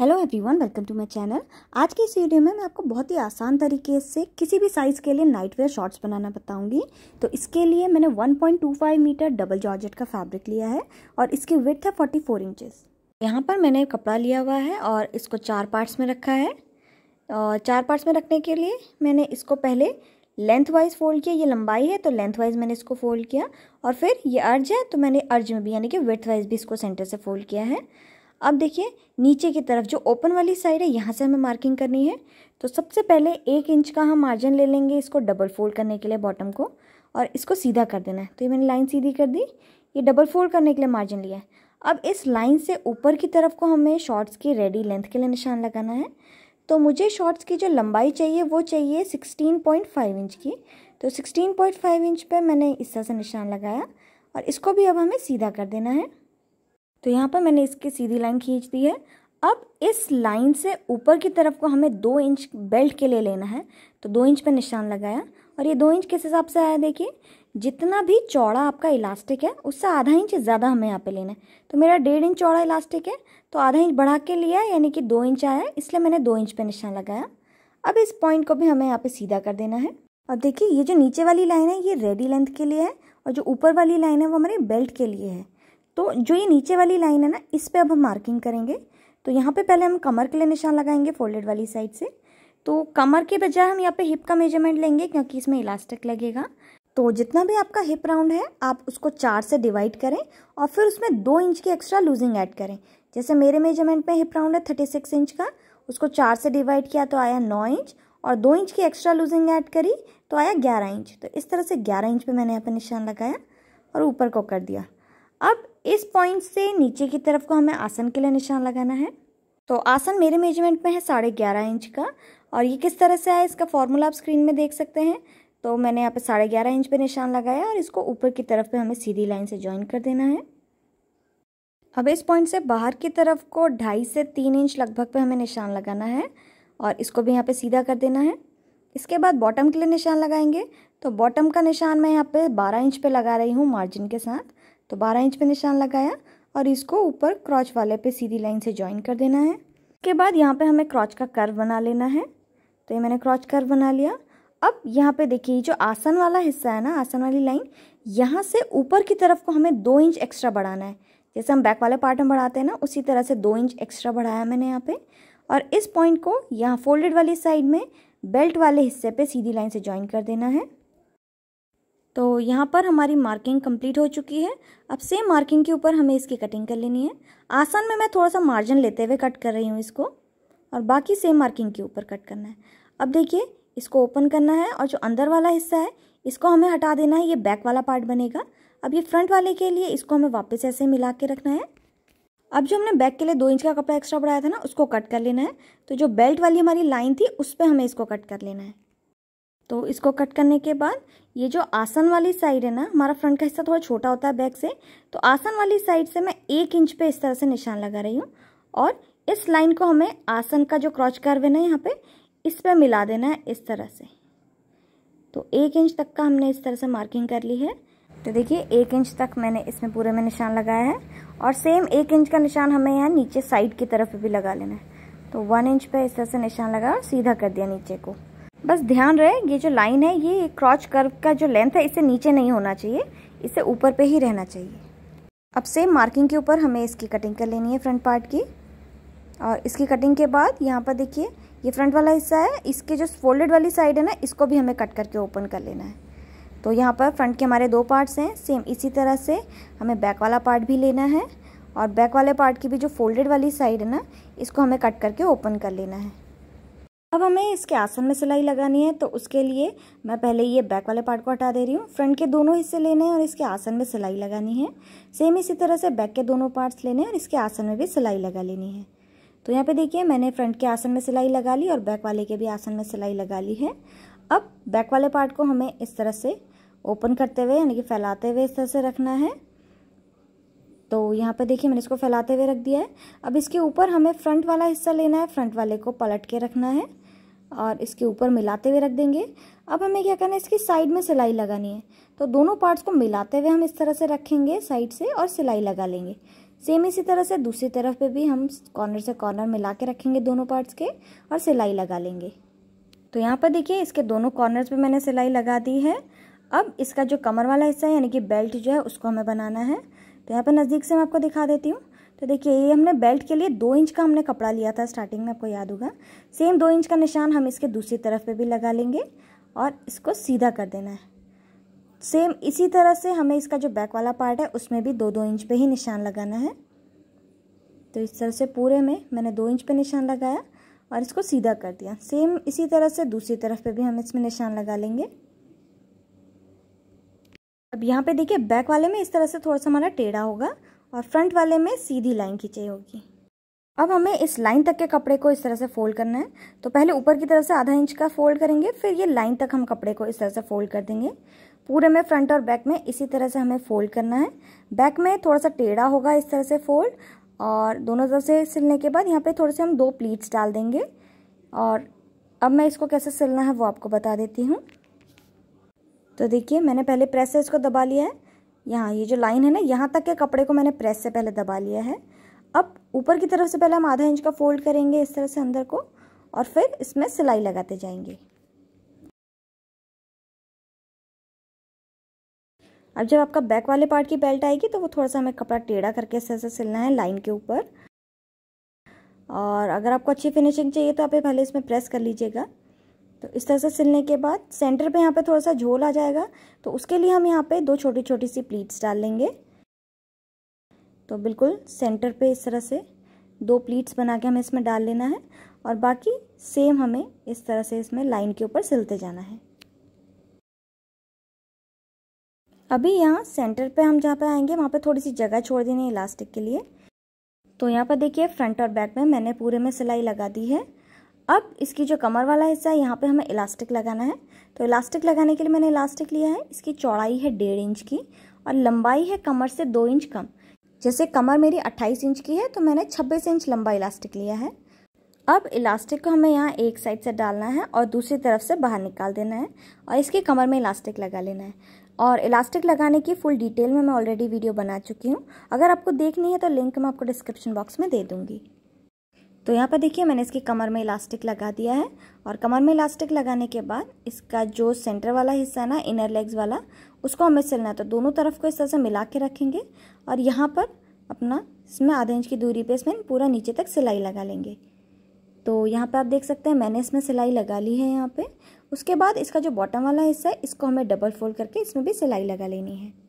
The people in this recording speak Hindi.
hello everyone welcome to my channel आज की इस वीडियो में मैं आपको बहुत ही आसान तरीके से किसी भी साइज़ के लिए नाइट वेयर शॉर्ट्स बनाना बताऊंगी तो इसके लिए मैंने 1.25 मीटर डबल जॉर्जेट का फैब्रिक लिया है और इसकी विथ है 44 इंचेस यहाँ पर मैंने कपड़ा लिया हुआ है और इसको चार पार्ट्स में रखा है और चार पार्ट्स में रखने के लिए मैंने इसको पहले लेंथ वाइज फोल्ड किया ये लंबाई है तो लेंथ वाइज मैंने इसको फोल्ड किया और फिर ये अर्ज है तो मैंने अर्ज में भी यानी कि विथ वाइज भी इसको सेंटर से फोल्ड किया है अब देखिए नीचे की तरफ जो ओपन वाली साइड है यहाँ से हमें मार्किंग करनी है तो सबसे पहले एक इंच का हम मार्जिन ले लेंगे इसको डबल फोल्ड करने के लिए बॉटम को और इसको सीधा कर देना है तो ये मैंने लाइन सीधी कर दी ये डबल फोल्ड करने के लिए मार्जिन लिया है अब इस लाइन से ऊपर की तरफ को हमें शॉर्ट्स की रेडी लेंथ के लिए निशान लगाना है तो मुझे शॉर्ट्स की जो लंबाई चाहिए वो चाहिए 16.5 इंच की तो 16.5 इंच पे मैंने इस तरह से निशान लगाया और इसको भी अब हमें सीधा कर देना है तो यहाँ पर मैंने इसकी सीधी लाइन खींच दी है अब इस लाइन से ऊपर की तरफ को हमें दो इंच बेल्ट के लिए लेना है तो दो इंच पर निशान लगाया और ये दो इंच किस हिसाब से आया देखिए जितना भी चौड़ा आपका इलास्टिक है उससे आधा इंच ज़्यादा हमें यहाँ पे लेना है तो मेरा डेढ़ इंच चौड़ा इलास्टिक है तो आधा इंच बढ़ा के लिया यानी कि दो इंच आया इसलिए मैंने दो इंच पर निशान लगाया अब इस पॉइंट को भी हमें यहाँ पर सीधा कर देना है और देखिए ये जो नीचे वाली लाइन है ये रेडी लेंथ के लिए है और जो ऊपर वाली लाइन है वो हमारे बेल्ट के लिए है तो जो ये नीचे वाली लाइन है ना इस पर अब हम मार्किंग करेंगे तो यहाँ पे पहले हम कमर के लिए निशान लगाएंगे फोल्डेड वाली साइड से तो कमर के बजाय हम यहाँ पे हिप का मेजरमेंट लेंगे क्योंकि इसमें इलास्टिक लगेगा तो जितना भी आपका हिप राउंड है आप उसको चार से डिवाइड करें और फिर उसमें दो इंच की एक्स्ट्रा लूजिंग ऐड करें जैसे मेरे मेजरमेंट में हिप राउंड है थर्टी सिक्स इंच का उसको चार से डिवाइड किया तो आया नौ इंच और दो इंच की एक्स्ट्रा लूजिंग ऐड करी तो आया ग्यारह इंच तो इस तरह से ग्यारह इंच पर मैंने यहाँ पर निशान लगाया और ऊपर को कर दिया अब इस पॉइंट से नीचे की तरफ को हमें आसन के लिए निशान लगाना है तो आसन मेरे मेजरमेंट में है साढ़े ग्यारह इंच का और ये किस तरह से आया इसका फॉर्मूला आप स्क्रीन में देख सकते हैं तो मैंने यहाँ पे साढ़े ग्यारह इंच पे निशान लगाया और इसको ऊपर की तरफ पे हमें सीधी लाइन से ज्वाइन कर देना है अब इस पॉइंट से बाहर की तरफ को ढाई से तीन इंच लगभग पे हमें निशान लगाना है और इसको भी यहाँ पर सीधा कर देना है इसके बाद बॉटम के लिए निशान लगाएंगे तो बॉटम का निशान मैं यहाँ पर बारह इंच पर लगा रही हूँ मार्जिन के साथ तो 12 इंच पे निशान लगाया और इसको ऊपर क्रॉच वाले पे सीधी लाइन से ज्वाइन कर देना है के बाद यहाँ पे हमें क्रॉच का कर्व बना लेना है तो ये मैंने क्रॉच कर्व बना लिया अब यहाँ पे देखिए जो आसन वाला हिस्सा है ना आसन वाली लाइन यहाँ से ऊपर की तरफ को हमें दो इंच एक्स्ट्रा बढ़ाना है जैसे हम बैक वाले पार्ट में बढ़ाते हैं ना उसी तरह से दो इंच एक्स्ट्रा बढ़ाया मैंने यहाँ पर और इस पॉइंट को यहाँ फोल्डेड वाली साइड में बेल्ट वाले हिस्से पर सीधी लाइन से ज्वाइन कर देना है तो यहाँ पर हमारी मार्किंग कंप्लीट हो चुकी है अब सेम मार्किंग के ऊपर हमें इसकी कटिंग कर लेनी है आसन में मैं थोड़ा सा मार्जिन लेते हुए कट कर रही हूँ इसको और बाकी सेम मार्किंग के ऊपर कट करना है अब देखिए इसको ओपन करना है और जो अंदर वाला हिस्सा है इसको हमें हटा देना है ये बैक वाला पार्ट बनेगा अब ये फ्रंट वाले के लिए इसको हमें वापस ऐसे मिला के रखना है अब जो हमने बैक के लिए दो इंच का कपड़ा एक्स्ट्रा बढ़ाया था ना उसको कट कर लेना है तो जो बेल्ट वाली हमारी लाइन थी उस पर हमें इसको कट कर लेना है तो इसको कट करने के बाद ये जो आसन वाली साइड है ना हमारा फ्रंट का हिस्सा थोड़ा छोटा होता है बैक से तो आसन वाली साइड से मैं एक इंच पे इस तरह से निशान लगा रही हूँ और इस लाइन को हमें आसन का जो क्रॉच कर्व है ना यहाँ पे इस पर मिला देना है इस तरह से तो एक इंच तक का हमने इस तरह से मार्किंग कर ली है तो देखिए एक इंच तक मैंने इसमें पूरे में निशान लगाया है और सेम एक इंच का निशान हमें यहाँ नीचे साइड की तरफ भी लगा लेना है तो वन इंच पे इस तरह से निशान लगाया और सीधा कर दिया नीचे को बस ध्यान रहे ये जो लाइन है ये क्रॉच कर्व का जो लेंथ है इसे नीचे नहीं होना चाहिए इसे ऊपर पे ही रहना चाहिए अब सेम मार्किंग के ऊपर हमें इसकी कटिंग कर लेनी है फ्रंट पार्ट की और इसकी कटिंग के बाद यहाँ पर देखिए ये फ्रंट वाला हिस्सा है इसके जो फोल्डेड वाली साइड है ना इसको भी हमें कट करके ओपन कर लेना है तो यहाँ पर फ्रंट के हमारे दो पार्ट्स हैं सेम इसी तरह से हमें बैक वाला पार्ट भी लेना है और बैक वाले पार्ट की भी जो फोल्डेड वाली साइड है ना इसको हमें कट करके ओपन कर लेना है अब हमें इसके आसन में सिलाई लगानी है तो उसके लिए मैं पहले ये बैक वाले पार्ट को हटा दे रही हूँ फ्रंट के दोनों हिस्से लेने हैं और इसके आसन में सिलाई लगानी है सेम इसी तरह से बैक के दोनों पार्ट्स लेने हैं और इसके आसन में भी सिलाई लगा लेनी है तो यहाँ पे देखिए मैंने फ्रंट के आसन में सिलाई लगा ली और बैक वाले के भी आसन में सिलाई लगा ली है अब बैक वाले पार्ट को हमें इस तरह से ओपन करते हुए यानी कि फैलाते हुए इस तरह से रखना है तो यहाँ पे देखिए मैंने इसको फैलाते हुए रख दिया है अब इसके ऊपर हमें फ्रंट वाला हिस्सा लेना है फ्रंट वाले को पलट के रखना है और इसके ऊपर मिलाते हुए रख देंगे अब हमें क्या करना है इसकी साइड में सिलाई लगानी है तो दोनों पार्ट्स को मिलाते हुए हम इस तरह से रखेंगे साइड से और सिलाई लगा लेंगे सेम इसी तरह से दूसरी तरफ पे भी हम कॉर्नर से कॉर्नर मिला के रखेंगे दोनों पार्ट्स के और सिलाई लगा लेंगे तो यहाँ पर देखिए इसके दोनों कॉर्नर पर मैंने सिलाई लगा दी है अब इसका जो कमर वाला हिस्सा है यानी कि बेल्ट जो है उसको हमें बनाना है तो यहाँ पर नज़दीक से मैं आपको दिखा देती हूँ तो देखिए ये हमने बेल्ट के लिए दो इंच का हमने कपड़ा लिया था स्टार्टिंग में आपको याद होगा सेम दो इंच का निशान हम इसके दूसरी तरफ पे भी लगा लेंगे और इसको सीधा कर देना है सेम इसी तरह से हमें इसका जो बैक वाला पार्ट है उसमें भी दो दो इंच पे ही निशान लगाना है तो इस तरह से पूरे में मैंने दो इंच पर निशान लगाया और इसको सीधा कर दिया सेम इसी तरह से दूसरी तरफ पे भी हम इसमें निशान लगा लेंगे अब यहाँ पे देखिए बैक वाले में इस तरह से थोड़ा सा हमारा टेढ़ा होगा और फ्रंट वाले में सीधी लाइन खींची होगी अब हमें इस लाइन तक के कपड़े को इस तरह से फोल्ड करना है तो पहले ऊपर की तरफ से आधा इंच का फोल्ड करेंगे फिर ये लाइन तक हम कपड़े को इस तरह से फोल्ड कर देंगे पूरे में फ्रंट और बैक में इसी तरह से हमें फोल्ड करना है बैक में थोड़ा सा टेढ़ा होगा इस तरह से फोल्ड और दोनों तरफ से सिलने के बाद यहाँ पे थोड़े से हम दो प्लीट्स डाल देंगे और अब मैं इसको कैसे सिलना है वो आपको बता देती हूँ तो देखिए मैंने पहले प्रेस से इसको दबा लिया है यहाँ ये जो लाइन है ना यहाँ तक के कपड़े को मैंने प्रेस से पहले दबा लिया है अब ऊपर की तरफ से पहले हम आधा इंच का फोल्ड करेंगे इस तरह से अंदर को और फिर इसमें सिलाई लगाते जाएंगे अब जब आपका बैक वाले पार्ट की बेल्ट आएगी तो वो थोड़ा सा हमें कपड़ा टेढ़ा करके इस तरह से सिलना है लाइन के ऊपर और अगर आपको अच्छी फिनिशिंग चाहिए तो आप पहले इसमें प्रेस कर लीजिएगा तो इस तरह से सिलने के बाद सेंटर पे यहाँ पे थोड़ा सा झोल आ जाएगा तो उसके लिए हम यहाँ पे दो छोटी छोटी सी प्लीट्स डाल लेंगे तो बिल्कुल सेंटर पे इस तरह से दो प्लीट्स बना के हमें इसमें डाल लेना है और बाकी सेम हमें इस तरह से इसमें लाइन के ऊपर सिलते जाना है अभी यहाँ सेंटर पे हम जहाँ पे आएंगे वहाँ पे थोड़ी सी जगह छोड़ देनी है इलास्टिक के लिए तो यहाँ पर देखिए फ्रंट और बैक में मैंने पूरे में सिलाई लगा दी है अब इसकी जो कमर वाला हिस्सा है यहाँ पे हमें इलास्टिक लगाना है तो इलास्टिक लगाने के लिए मैंने इलास्टिक लिया है इसकी चौड़ाई है डेढ़ इंच की और लंबाई है कमर से दो इंच कम जैसे कमर मेरी अट्ठाईस इंच की है तो मैंने छब्बीस इंच लंबा इलास्टिक लिया है अब इलास्टिक को हमें यहाँ एक साइड से डालना है और दूसरी तरफ से बाहर निकाल देना है और इसकी कमर में इलास्टिक लगा लेना है और इलास्टिक लगाने की फुल डिटेल में मैं ऑलरेडी वीडियो बना चुकी हूँ अगर आपको देखनी है तो लिंक मैं आपको डिस्क्रिप्शन बॉक्स में दे दूँगी तो यहाँ पर देखिए मैंने इसकी कमर में इलास्टिक लगा दिया है और कमर में इलास्टिक लगाने के बाद इसका जो सेंटर वाला हिस्सा है ना इनर लेग्स वाला उसको हमें सिलना है तो दोनों तरफ को इस तरह से मिला के रखेंगे और यहाँ पर अपना इसमें आधे इंच की दूरी पे इसमें पूरा नीचे तक सिलाई लगा लेंगे तो यहाँ पर आप देख सकते हैं मैंने इसमें सिलाई लगा ली है यहाँ पर उसके बाद इसका जो बॉटम वाला हिस्सा है इसको हमें डबल फोल्ड करके इसमें भी सिलाई लगा लेनी है